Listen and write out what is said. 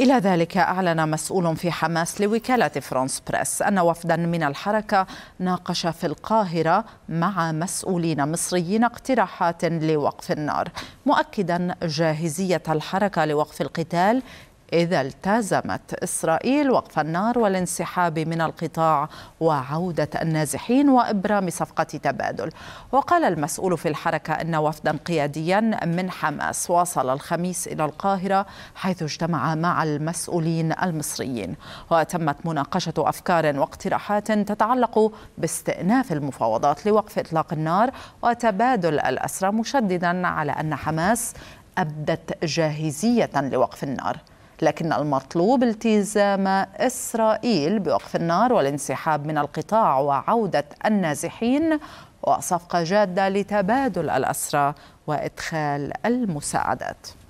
إلى ذلك أعلن مسؤول في حماس لوكالة فرانس بريس أن وفدا من الحركة ناقش في القاهرة مع مسؤولين مصريين اقتراحات لوقف النار مؤكدا جاهزية الحركة لوقف القتال إذا التزمت إسرائيل وقف النار والانسحاب من القطاع وعودة النازحين وإبرام صفقة تبادل وقال المسؤول في الحركة أن وفدا قياديا من حماس واصل الخميس إلى القاهرة حيث اجتمع مع المسؤولين المصريين وتمت مناقشة أفكار واقتراحات تتعلق باستئناف المفاوضات لوقف إطلاق النار وتبادل الأسرى مشددا على أن حماس أبدت جاهزية لوقف النار لكن المطلوب التزام إسرائيل بوقف النار والانسحاب من القطاع وعودة النازحين وصفقة جادة لتبادل الأسرى وإدخال المساعدات